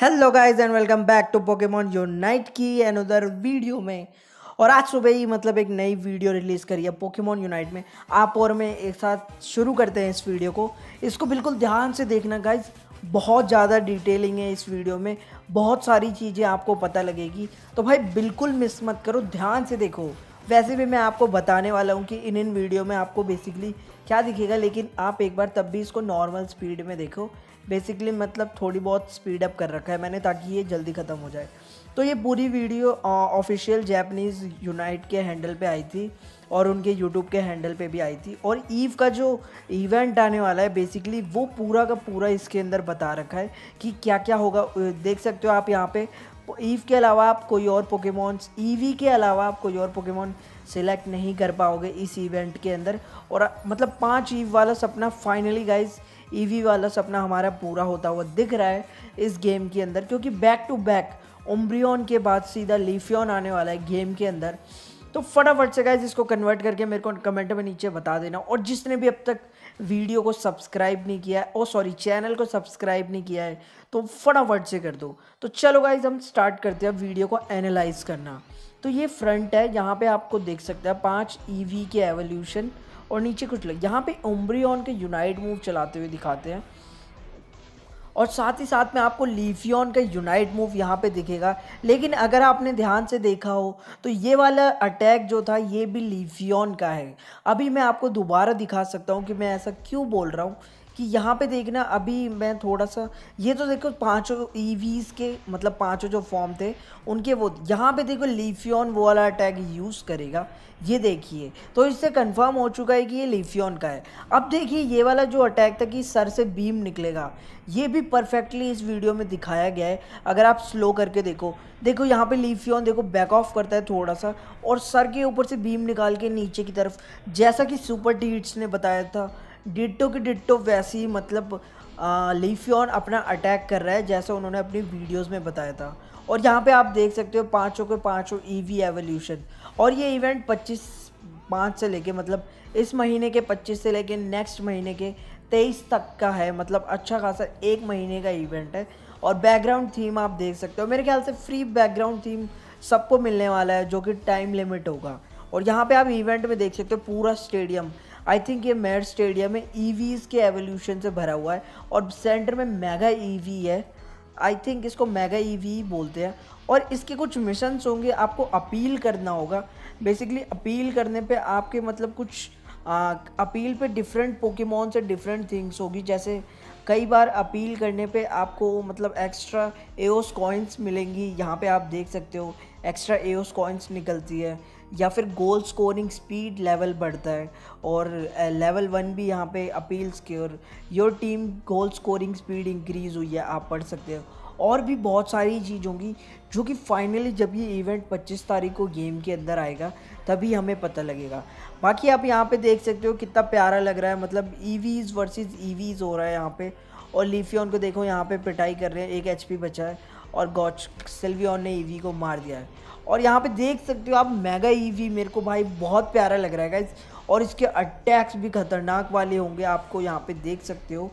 hello guys and welcome back to Pokemon Unite की another video में और आज सुबह ही मतलब एक नई वीडियो रिलीज़ करी है पोकेमॉन यूनाइट में आप और मैं एक साथ शुरू करते हैं इस वीडियो को इसको बिल्कुल ध्यान से देखना गाइस बहुत ज़्यादा डिटेलिंग है इस वीडियो में बहुत सारी चीज़ें आपको पता लगेगी तो भाई बिल्कुल मिस मत करो ध्यान से देखो वैसे भी मैं आपको बताने वाला हूँ कि इन इन वीडियो में आपको बेसिकली क्या दिखेगा लेकिन आप एक बार तब भी इसको नॉर्मल स्पीड में देखो बेसिकली मतलब थोड़ी बहुत स्पीड अप कर रखा है मैंने ताकि ये जल्दी ख़त्म हो जाए तो ये पूरी वीडियो ऑफिशियल जैपनीज़ यूनाइट के हैंडल पे आई थी और उनके यूट्यूब के हैंडल पे भी आई थी और ईव का जो इवेंट आने वाला है बेसिकली वो पूरा का पूरा इसके अंदर बता रखा है कि क्या क्या होगा देख सकते हो आप यहाँ पे ईव के अलावा आप कोई और पोकेमॉन्स ईवी के अलावा आप कोई और पोकेमॉन सेलेक्ट नहीं कर पाओगे इस इवेंट के अंदर और मतलब पाँच ईव वाला सपना फाइनली गाइज ईवी वाला सपना हमारा पूरा होता हुआ दिख रहा है इस गेम के अंदर क्योंकि बैक टू बैक ओम्ब्रियन के बाद सीधा लिफियन आने वाला है गेम के अंदर तो फटाफट से गाइज इसको कन्वर्ट करके मेरे को कमेंट में नीचे बता देना और जिसने भी अब तक वीडियो को सब्सक्राइब नहीं किया है ओ सॉरी चैनल को सब्सक्राइब नहीं किया है तो फटाफट से कर दो तो चलो गाइज हम स्टार्ट करते हैं वीडियो को एनालाइज करना तो ये फ्रंट है यहाँ पे आपको देख सकते हैं पाँच ई e के एवोल्यूशन और नीचे कुछ लग यहाँ पे ओम्ब्रियन के यूनाइट मूव चलाते हुए दिखाते हैं और साथ ही साथ में आपको लीफियन का यूनाइट मूव यहाँ पे दिखेगा लेकिन अगर आपने ध्यान से देखा हो तो ये वाला अटैक जो था ये भी लीफियन का है अभी मैं आपको दोबारा दिखा सकता हूँ कि मैं ऐसा क्यों बोल रहा हूँ कि यहाँ पे देखना अभी मैं थोड़ा सा ये तो देखो पांचों ईवीज़ e के मतलब पांचों जो फॉर्म थे उनके वो यहाँ पे देखो लिफियन वो वाला टैग यूज़ करेगा ये देखिए तो इससे कंफर्म हो चुका है कि ये लिफियन का है अब देखिए ये वाला जो अटैक था कि सर से बीम निकलेगा ये भी परफेक्टली इस वीडियो में दिखाया गया है अगर आप स्लो करके देखो देखो यहाँ पे लिफियन देखो बैक ऑफ करता है थोड़ा सा और सर के ऊपर से बीम निकाल के नीचे की तरफ जैसा कि सुपर टीट्स ने बताया था डिट्टो की डिट्टो वैसी मतलब लिफियन अपना अटैक कर रहा है जैसा उन्होंने अपनी वीडियोस में बताया था और यहाँ पे आप देख सकते हो पाँचों के पाँचों ईवी एवोल्यूशन और ये इवेंट 25 पाँच से लेके मतलब इस महीने के 25 से लेके नेक्स्ट महीने के 23 तक का है मतलब अच्छा खासा एक महीने का इवेंट है और बैकग्राउंड थीम आप देख सकते हो मेरे ख्याल से फ्री बैकग्राउंड थीम सबको मिलने वाला है जो कि टाइम लिमिट होगा और यहाँ पे आप इवेंट में देख सकते हो पूरा स्टेडियम आई थिंक ये मेड स्टेडियम में ईवीज e के एवोल्यूशन से भरा हुआ है और सेंटर में मेगा ईवी e है आई थिंक इसको मेगा ईवी e बोलते हैं और इसके कुछ मिशंस होंगे आपको अपील करना होगा बेसिकली अपील करने पे आपके मतलब कुछ आ, अपील पे डिफरेंट पोकेमोन से डिफरेंट थिंग्स होगी जैसे कई बार अपील करने पे आपको मतलब एक्स्ट्रा एओस कॉइन्स मिलेंगी यहाँ पे आप देख सकते हो एक्स्ट्रा एओस कॉइन्स निकलती है या फिर गोल स्कोरिंग स्पीड लेवल बढ़ता है और लेवल वन भी यहाँ पे अपील्स की और your team goal scoring speed increase हुई है आप पढ़ सकते हो और भी बहुत सारी चीज़ होंगी जो कि फाइनली जब ये इवेंट 25 तारीख को गेम के अंदर आएगा तभी हमें पता लगेगा बाकी आप यहाँ पे देख सकते हो कितना प्यारा लग रहा है मतलब ईवीज़ वर्सेस ईवीज़ हो रहा है यहाँ पे और लीफियन को देखो यहाँ पे पिटाई कर रहे हैं एक एच बचा है और गॉच सिल्वियन ने ईवी e को मार दिया है और यहाँ पे देख सकते हो आप मेगा ईवी e मेरे को भाई बहुत प्यारा लग रहा है इस और इसके अटैक्स भी खतरनाक वाले होंगे आपको यहाँ पे देख सकते हो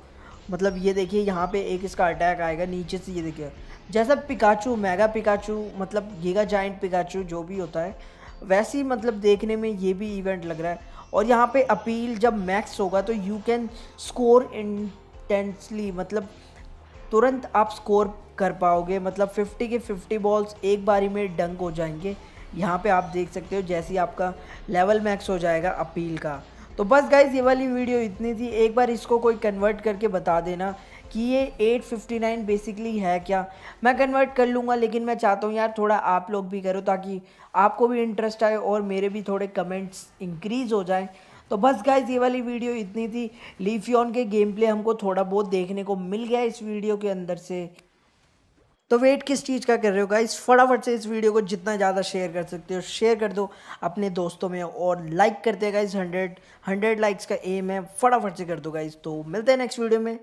मतलब ये देखिए यहाँ पे एक इसका अटैक आएगा नीचे से ये देखिए जैसा पिकाचू मेगा पिकाचू मतलब गीगा जाइंट पिकाचू जो भी होता है वैसे ही मतलब देखने में ये भी इवेंट लग रहा है और यहाँ पर अपील जब मैक्स होगा तो यू कैन स्कोर इंटेंसली मतलब तुरंत आप स्कोर कर पाओगे मतलब 50 के 50 बॉल्स एक बारी में डंक हो जाएंगे यहाँ पे आप देख सकते हो जैसे ही आपका लेवल मैक्स हो जाएगा अपील का तो बस गाइज ये वाली वीडियो इतनी थी एक बार इसको कोई कन्वर्ट करके बता देना कि ये 859 बेसिकली है क्या मैं कन्वर्ट कर लूँगा लेकिन मैं चाहता हूँ यार थोड़ा आप लोग भी करो ताकि आपको भी इंटरेस्ट आए और मेरे भी थोड़े कमेंट्स इंक्रीज़ हो जाए तो बस गाइज ये वाली वीडियो इतनी थी लीफियन के गेम प्ले हमको थोड़ा बहुत देखने को मिल गया इस वीडियो के अंदर से तो वेट किस चीज़ का कर रहे हो गाइज फटाफट से इस वीडियो को जितना ज़्यादा शेयर कर सकते हो शेयर कर दो अपने दोस्तों में और लाइक करते हैं गाइस हंड्रेड हंड्रेड लाइक्स का एम है फटाफट से कर दो गाइज़ तो मिलते हैं नेक्स्ट वीडियो में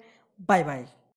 बाय बाय